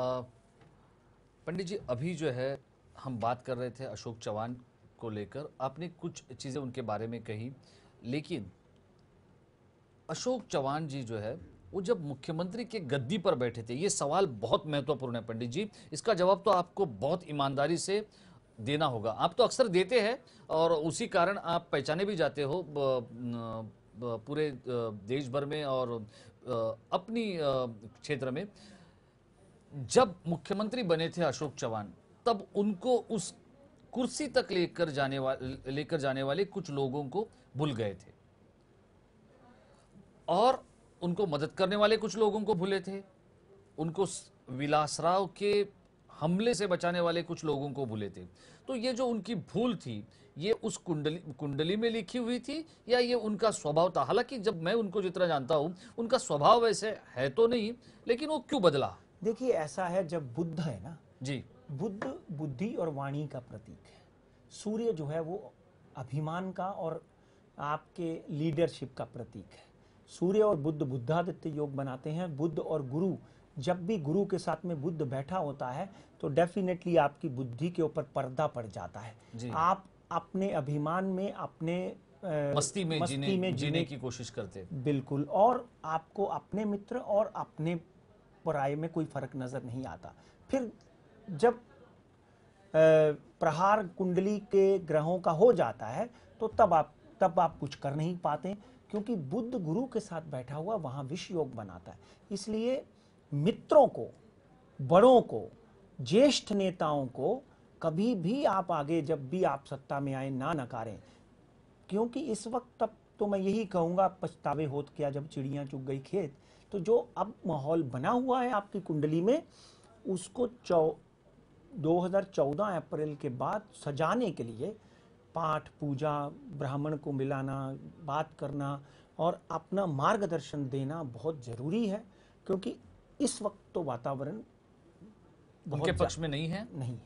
पंडित जी अभी जो है हम बात कर रहे थे अशोक चौहान को लेकर आपने कुछ चीज़ें उनके बारे में कही लेकिन अशोक चौहान जी जो है वो जब मुख्यमंत्री के गद्दी पर बैठे थे ये सवाल बहुत महत्वपूर्ण है पंडित जी इसका जवाब तो आपको बहुत ईमानदारी से देना होगा आप तो अक्सर देते हैं और उसी कारण आप पहचाने भी जाते हो पूरे देश भर में और अपनी क्षेत्र में जब मुख्यमंत्री बने थे अशोक चौहान तब उनको उस कुर्सी तक लेकर जाने वाले लेकर जाने वाले कुछ लोगों को भूल गए थे और उनको मदद करने वाले कुछ लोगों को भूले थे उनको विलासराव के हमले से बचाने वाले कुछ लोगों को भूले थे तो ये जो उनकी भूल थी ये उस कुंडली कुंडली में लिखी हुई थी या ये उनका स्वभाव था हालांकि जब मैं उनको जितना जानता हूँ उनका स्वभाव वैसे है तो नहीं लेकिन वो क्यों बदला देखिए ऐसा है जब बुद्ध है ना जी बुद्ध बुद्धि और वाणी का प्रतीक है सूर्य जो है वो अभिमान का और आपके लीडरशिप का प्रतीक है सूर्य और बुद्ध बुद्धादित्य योग बनाते हैं बुद्ध और गुरु जब भी गुरु के साथ में बुद्ध बैठा होता है तो डेफिनेटली आपकी बुद्धि के ऊपर पर्दा पड़ जाता है आप अपने अभिमान में अपने मस्ती में मस्ती जीने, में जीने, जीने की कोशिश करते बिल्कुल और आपको अपने मित्र और अपने और आय में कोई फर्क नज़र नहीं आता फिर जब प्रहार कुंडली के ग्रहों का हो जाता है तो तब आप तब आप कुछ कर नहीं पाते क्योंकि बुद्ध गुरु के साथ बैठा हुआ वहां विष योग बनाता है इसलिए मित्रों को बड़ों को ज्येष्ठ नेताओं को कभी भी आप आगे जब भी आप सत्ता में आए ना नकारें क्योंकि इस वक्त तब तो मैं यही कहूँगा पछतावे होत क्या जब चिड़िया चुग गई खेत तो जो अब माहौल बना हुआ है आपकी कुंडली में उसको चौ दो अप्रैल के बाद सजाने के लिए पाठ पूजा ब्राह्मण को मिलाना बात करना और अपना मार्गदर्शन देना बहुत ज़रूरी है क्योंकि इस वक्त तो वातावरण बहुत पक्ष में नहीं है नहीं